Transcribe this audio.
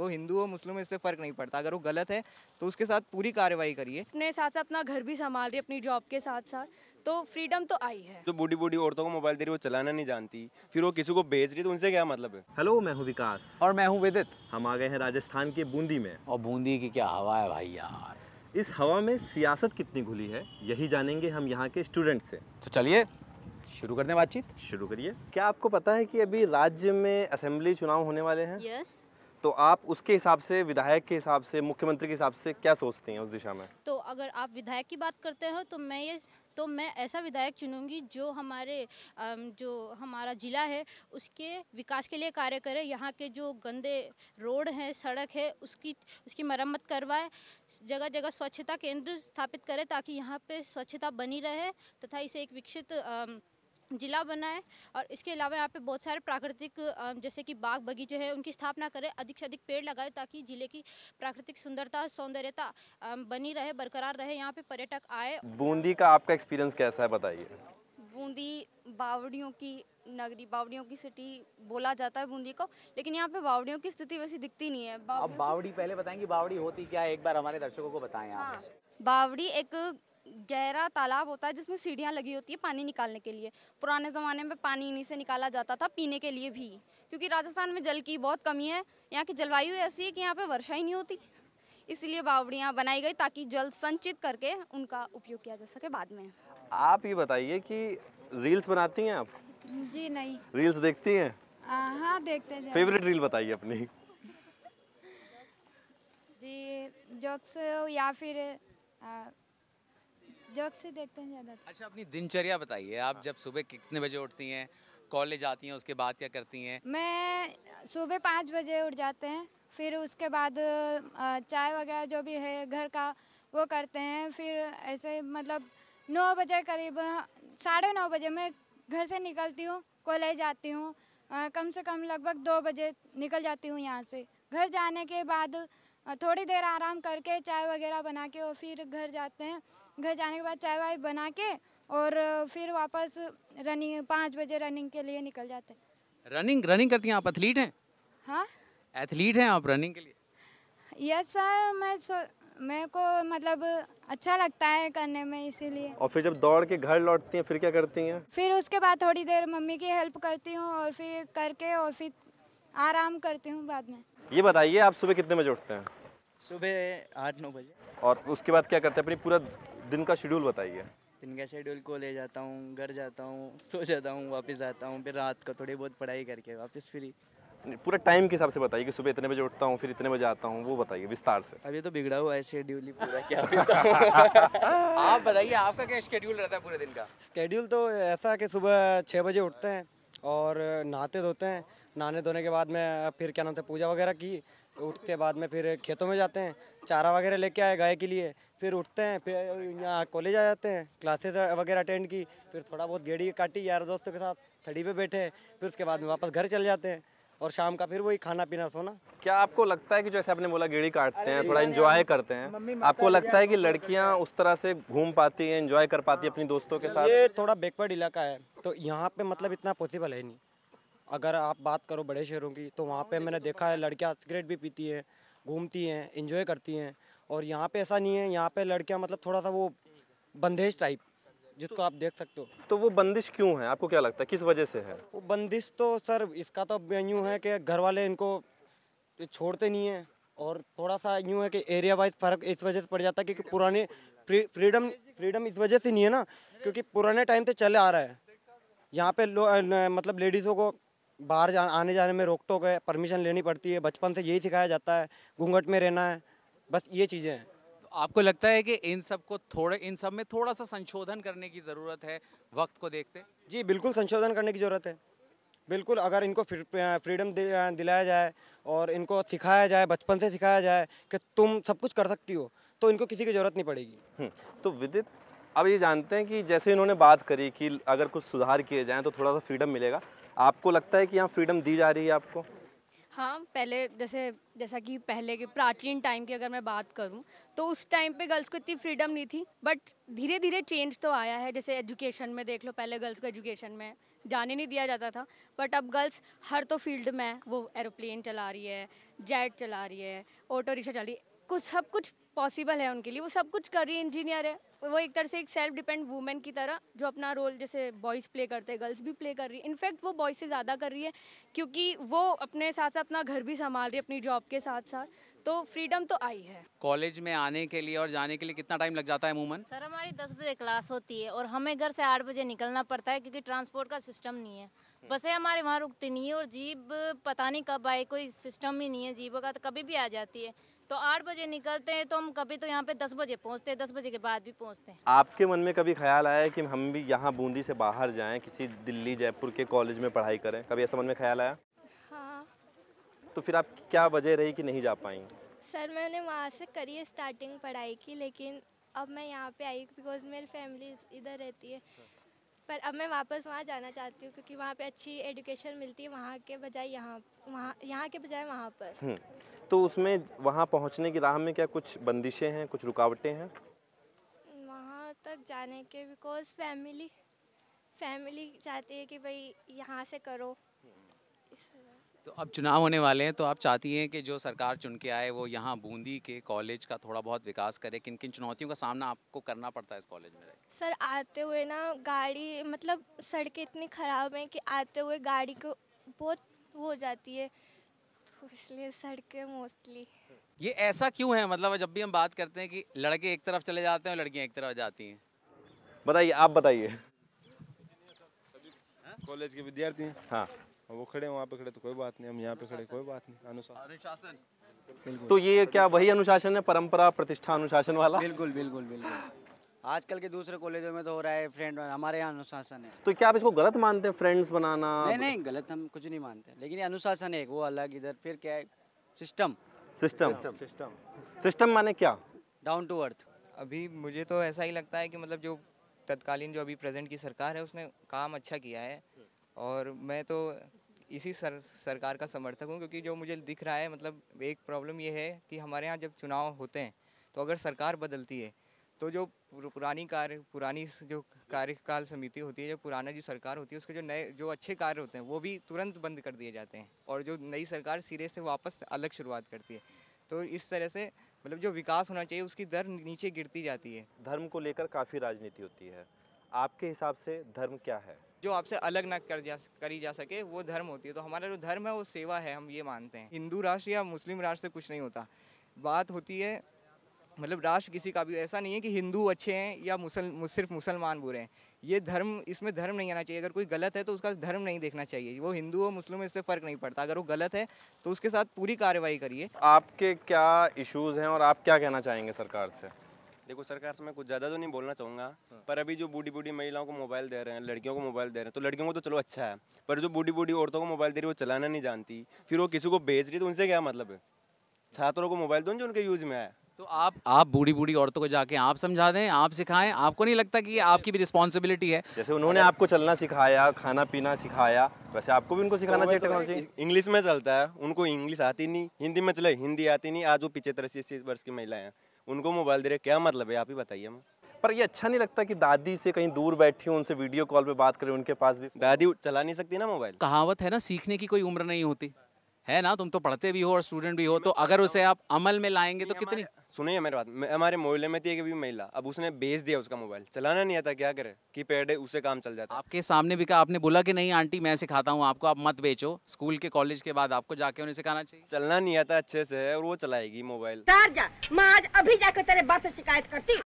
वो हिंदू हो मुस्लिम इससे फ़र्क नहीं पड़ता अगर वो गलत है तो उसके साथ पूरी कार्यवाही करिए अपने साथ साथ अपना घर भी संभाल रही है अपनी जॉब के साथ साथ तो फ्रीडम तो आई है जो बूढ़ी बूढ़ी औरतों को मोबाइल दे रही वो चलाना नहीं जानती फिर वो किसी को भेज रही तो उनसे क्या मतलब है हेलो मैं हूँ विकास और मैं हूँ विदित हम आ गए हैं राजस्थान के बूंदी में और बूंदी की क्या हवा है भाई यार इस हवा में सियासत कितनी घुली है यही जानेंगे हम यहाँ के स्टूडेंट से तो चलिए शुरू करने बातचीत शुरू करिए क्या आपको पता है कि अभी राज्य में असेंबली चुनाव होने वाले हैं यस yes. तो आप उसके हिसाब से विधायक के हिसाब से मुख्यमंत्री के हिसाब से क्या सोचते हैं उस दिशा में तो अगर आप विधायक की बात करते हो तो मैं ये तो मैं ऐसा विधायक चुनूंगी जो हमारे जो हमारा ज़िला है उसके विकास के लिए कार्य करे यहाँ के जो गंदे रोड हैं सड़क है उसकी उसकी मरम्मत करवाए जगह जगह स्वच्छता केंद्र स्थापित करे ताकि यहाँ पे स्वच्छता बनी रहे तथा इसे एक विकसित ज़िला बनाए और इसके अलावा यहाँ पे बहुत सारे प्राकृतिक जैसे कि बाग बगीचे हैं उनकी स्थापना करें अधिक से अधिक पेड़ लगाए ताकि ज़िले की प्राकृतिक सुंदरता सौंदर्यता बनी रहे बरकरार रहे यहाँ पे पर्यटक आए बूंदी का आपका एक्सपीरियंस कैसा है बताइए बूंदी बावड़ियों की नगरी बावड़ियों की सिटी बोला जाता है बूंदी को लेकिन यहाँ पे बावड़ियों की स्थिति वैसी दिखती नहीं है बावड़ी पहले बताएंगे बावड़ी होती क्या है एक बार हमारे दर्शकों को बताए हाँ, बावड़ी एक गहरा तालाब होता है जिसमें सीढ़ियाँ लगी होती है पानी निकालने के लिए पुराने ज़माने में पानी इन्हीं से निकाला जाता था पीने के लिए भी क्योंकि राजस्थान में जल की बहुत कमी है यहाँ की जलवायु ऐसी है कि यहाँ पर वर्षा ही नहीं होती इसलिए बावड़ियाँ बनाई गई ताकि जल संचित करके उनका उपयोग किया जा सके बाद में आप ये बताइए कि रील्स बनाती हैं आप जी नहीं रील्स देखती हैं हाँ देखते हैं फेवरेट रील बताइए अपनी जी जोक्स या फिर आ, जोक से देखते हैं ज़्यादा अच्छा अपनी दिनचर्या बताइए आप जब सुबह कितने बजे उठती हैं कॉलेज आती हैं उसके बाद क्या करती हैं मैं सुबह पाँच बजे उठ जाते हैं फिर उसके बाद चाय वगैरह जो भी है घर का वो करते हैं फिर ऐसे मतलब नौ बजे करीब साढ़े नौ बजे मैं घर से निकलती हूँ कॉलेज जाती हूँ कम से कम लगभग दो बजे निकल जाती हूँ यहाँ से घर जाने के बाद थोड़ी देर आराम करके चाय वगैरह बना के और फिर घर जाते हैं घर जाने के बाद चाय वाय बना के और फिर वापस रनिंग पाँच बजे रनिंग के लिए निकल जाते रनिंग रनिंग करती हैं आप एथलीट हैं हाँ एथलीट हैं आप रनिंग के लिए यस सर मैं मेरे को मतलब अच्छा लगता है करने में इसीलिए और फिर जब दौड़ के घर लौटती हैं फिर क्या करती हैं फिर उसके बाद थोड़ी देर मम्मी की हेल्प करती हूँ और फिर करके और फिर आराम करती हूँ बाद में ये बताइए आप सुबह कितने बजे उठते हैं सुबह आठ नौ बजे और उसके बाद क्या करते हैं अपनी पूरा दिन का शेड्यूल बताइए दिन का शेड्यूल को ले जाता हूँ घर जाता हूँ सो जाता हूँ वापस आता हूँ फिर रात को थोड़ी बहुत पढ़ाई करके वापस फ्री पूरा टाइम के हिसाब से बताइए कि सुबह इतने बजे उठता हूँ फिर इतने बजे आता हूँ वो बताइए विस्तार से अभी तो बिगड़ा हुआ है शेड्यूल ही पूरा क्या आप बताइए आपका क्या शेड्यूल रहता है पूरे दिन का शेड्यूल तो ऐसा है कि सुबह छः बजे उठते हैं और नहाते धोते हैं नहाने धोने के बाद में फिर क्या नाम था पूजा वगैरह की उठते बाद में फिर खेतों में जाते हैं चारा वगैरह लेके आए गाय के लिए फिर उठते हैं फिर यहाँ कॉलेज आ जाते हैं क्लासेस वगैरह अटेंड की फिर थोड़ा बहुत गेड़ी काटी यार दोस्तों के साथ थड़ी पे बैठे फिर उसके बाद में वापस घर चले जाते हैं और शाम का फिर वही खाना पीना सोना क्या आपको लगता है कि जैसे आपने बोला गेड़ी काटते हैं थोड़ा इंजॉय करते हैं आपको लगता है कि लड़कियाँ उस तरह से घूम पाती हैं इन्जॉय कर पाती है अपनी दोस्तों के साथ ये थोड़ा बैकवर्ड इलाका है तो यहाँ पर मतलब इतना पॉसिबल है नहीं अगर आप बात करो बड़े शहरों की तो वहाँ पे हाँ, मैंने देखा तो है लड़कियाँ सिगरेट भी पीती हैं घूमती हैं इन्जॉय करती हैं और यहाँ पे ऐसा नहीं है यहाँ पे लड़कियाँ मतलब थोड़ा सा वो बंदेज टाइप जिसको आप देख सकते हो तो वो बंदिश क्यों है आपको क्या लगता है किस वजह से है वो बंदिश तो सर इसका तो यूँ है कि घर वाले इनको छोड़ते नहीं हैं और थोड़ा सा यूँ है कि एरिया वाइज फ़र्क इस वजह से पड़ जाता है क्योंकि पुराने फ्रीडम फ्रीडम इस वजह से नहीं है ना क्योंकि पुराने टाइम से चले आ रहा है यहाँ पे लो, न, मतलब लेडीज़ों को बाहर जा आने जाने में रोक टोक है परमिशन लेनी पड़ती है बचपन से यही सिखाया जाता है घूंघट में रहना है बस ये चीज़ें हैं तो आपको लगता है कि इन सब को थोड़े इन सब में थोड़ा सा संशोधन करने की ज़रूरत है वक्त को देखते जी बिल्कुल संशोधन करने की ज़रूरत है बिल्कुल अगर इनको फ्रीडम दिलाया जाए और इनको सिखाया जाए बचपन से सिखाया जाए कि तुम सब कुछ कर सकती हो तो इनको किसी की ज़रूरत नहीं पड़ेगी हम्म, तो विदित अब ये जानते हैं कि जैसे इन्होंने बात करी कि अगर कुछ सुधार किए जाएँ तो थोड़ा सा फ्रीडम मिलेगा आपको लगता है कि यहाँ फ्रीडम दी जा रही है आपको हाँ पहले जैसे जैसा कि पहले के प्राचीन टाइम की अगर मैं बात करूँ तो उस टाइम पे गर्ल्स को इतनी फ्रीडम नहीं थी बट धीरे धीरे चेंज तो आया है जैसे एजुकेशन में देख लो पहले गर्ल्स को एजुकेशन में जाने नहीं दिया जाता था बट अब गर्ल्स हर तो फील्ड में वो एरोप्लेन चला रही है जेट चला रही है ऑटो रिक्शा चला रही है कुछ सब कुछ पॉसिबल है उनके लिए वो सब कुछ कर रही है इंजीनियर है वो एक तरह से एक सेल्फ डिपेंड वूमेन की तरह जो अपना रोल जैसे बॉयज़ प्ले करते हैं गर्ल्स भी प्ले कर रही है इनफैक्ट वो बॉयज़ से ज़्यादा कर रही है क्योंकि वो अपने साथ साथ अपना घर भी संभाल रही है अपनी जॉब के साथ साथ तो फ्रीडम तो आई है कॉलेज में आने के लिए और जाने के लिए कितना टाइम लग जाता है अमूमन सर हमारी दस बजे क्लास होती है और हमें घर से आठ बजे निकलना पड़ता है क्योंकि ट्रांसपोर्ट का सिस्टम नहीं है हम्म। बसें हमारे वहाँ रुकती नहीं है और जीप पता नहीं कब आए कोई सिस्टम ही नहीं है जीपों का तो कभी भी आ जाती है तो आठ बजे निकलते हैं तो हम कभी तो यहाँ पे दस बजे पहुँचते हैं दस बजे के बाद भी पहुँचते हैं आपके मन में कभी ख्याल आया कि हम भी यहाँ बूंदी से बाहर जाएं किसी दिल्ली जयपुर के कॉलेज में पढ़ाई करें कभी ऐसा मन में ख्याल आया हाँ तो फिर आप क्या वजह रही कि नहीं जा पाएंगे सर मैंने वहाँ से करी स्टार्टिंग पढ़ाई की लेकिन अब मैं यहाँ पे आई बिकॉज मेरी फैमिली इधर रहती है पर अब मैं वापस वहाँ जाना चाहती हूँ क्योंकि वहाँ पे अच्छी एडुकेशन मिलती है वहाँ के बजाय यहाँ वहाँ यहाँ के बजाय वहाँ पर हम्म, तो उसमें वहाँ पहुँचने की राह में क्या कुछ बंदिशें हैं कुछ रुकावटें हैं वहाँ तक जाने के बिकॉज फैमिली फैमिली चाहती है कि भाई यहाँ से करो तो अब चुनाव होने वाले हैं तो आप चाहती हैं कि जो सरकार चुन के आए वो यहाँ बूंदी के कॉलेज का थोड़ा बहुत विकास करे किन किन चुनौतियों का सामना आपको करना पड़ता है इस कॉलेज में सर आते हुए ना गाड़ी मतलब सड़कें इतनी ख़राब हैं कि आते हुए गाड़ी को बहुत वो हो जाती है तो इसलिए सड़कें मोस्टली ये ऐसा क्यों है मतलब जब भी हम बात करते हैं कि लड़के एक तरफ चले जाते हैं और लड़कियाँ एक तरफ जाती हैं बताइए आप बताइए कॉलेज के विद्यार्थी हैं हाँ वो खड़े वहाँ पे खड़े तो कोई बात नहीं हम यहाँ पे खड़े कोई बात नहीं अनुशासन तो ये क्या वही अनुशासन है परंपरा प्रतिष्ठा अनुशासन वाला बिल्कुल बिल्कुल बिल्कुल आजकल के दूसरे कॉलेजों में तो हो रहा है फ्रेंड हमारे यहाँ अनुशासन है तो क्या आप इसको गलत मानते हैं फ्रेंड्स बनाना नहीं नहीं गलत हम कुछ नहीं मानते लेकिन अनुशासन है वो अलग इधर फिर क्या है सिस्टम सिस्टम सिस्टम सिस्टम माने क्या डाउन टू अर्थ अभी मुझे तो ऐसा ही लगता है कि मतलब जो तत्कालीन जो अभी प्रेजेंट की सरकार है उसने काम अच्छा किया है और मैं तो इसी सर सरकार का समर्थक हूँ क्योंकि जो मुझे दिख रहा है मतलब एक प्रॉब्लम ये है कि हमारे यहाँ जब चुनाव होते हैं तो अगर सरकार बदलती है तो जो पुरानी कार्य पुरानी जो कार्यकाल समिति होती है जो पुराना जो सरकार होती है उसके जो नए जो अच्छे कार्य होते हैं वो भी तुरंत बंद कर दिए जाते हैं और जो नई सरकार सिरे से वापस अलग शुरुआत करती है तो इस तरह से मतलब जो विकास होना चाहिए उसकी दर नीचे गिरती जाती है धर्म को लेकर काफ़ी राजनीति होती है आपके हिसाब से धर्म क्या है जो आपसे अलग ना कर जा करी जा सके वो धर्म होती है तो हमारा जो धर्म है वो सेवा है हम ये मानते हैं हिंदू राष्ट्र या मुस्लिम राष्ट्र से कुछ नहीं होता बात होती है मतलब राष्ट्र किसी का भी ऐसा नहीं है कि हिंदू अच्छे हैं या मुसल सिर्फ मुसलमान बुरे हैं ये धर्म इसमें धर्म नहीं आना चाहिए अगर कोई गलत है तो उसका धर्म नहीं देखना चाहिए वो हिंदू और मुस्लिम इससे फ़र्क नहीं पड़ता अगर वो गलत है तो उसके साथ पूरी कार्रवाई करिए आपके क्या इश्यूज़ हैं और आप क्या कहना चाहेंगे सरकार से देखो सरकार से मैं कुछ ज़्यादा तो नहीं बोलना चाहूंगा हाँ। पर अभी जो बूढ़ी बूढ़ी महिलाओं को मोबाइल दे रहे हैं लड़कियों को मोबाइल दे रहे हैं तो लड़कियों को तो चलो अच्छा है पर जो बूढ़ी बूढ़ी औरतों को मोबाइल दे रही है वो चलाना नहीं जानती फिर वो किसी को भेज रही तो उनसे क्या मतलब है छात्रों को मोबाइल दो जो उनके यूज में है तो आप आप बूढ़ी बूढ़ी औरतों को जाके आप समझा दें आप सिखाएं आपको नहीं लगता कि आपकी भी रिस्पॉन्सिबिलिटी है जैसे उन्होंने आपको चलना सिखाया खाना पीना सिखाया वैसे आपको भी उनको सिखाना चाहिए टेक्नोलॉजी तो इंग्लिश में चलता है उनको इंग्लिश आती नहीं हिंदी में चले हिंदी आती नहीं आज वो पिछहत्तर अस्सी अस्सी वर्ष की महिलाएं हैं उनको मोबाइल दे रहे क्या मतलब है आप ही बताइए हमें पर ये अच्छा नहीं लगता कि दादी से कहीं दूर बैठी हो उनसे वीडियो कॉल पे बात करें उनके पास भी दादी चला नहीं सकती ना मोबाइल कहावत है ना सीखने की कोई उम्र नहीं होती है ना तुम तो पढ़ते भी हो और स्टूडेंट भी हो तो अगर उसे आप अमल में लाएंगे तो कितनी सुनिए मेरे बात हमारे मोहल्ले में थी एक भी महिला अब उसने बेच दिया उसका मोबाइल चलाना नहीं आता क्या करे की पैड है उसे काम चल जाता आपके सामने भी कहा आपने बोला कि नहीं आंटी मैं सिखाता हूँ आपको आप मत बेचो स्कूल के कॉलेज के बाद आपको जाके उन्हें सिखाना चाहिए चलना नहीं आता अच्छे से और वो चलाएगी मोबाइल जा मैं आज अभी जाकर तेरे बात से शिकायत करती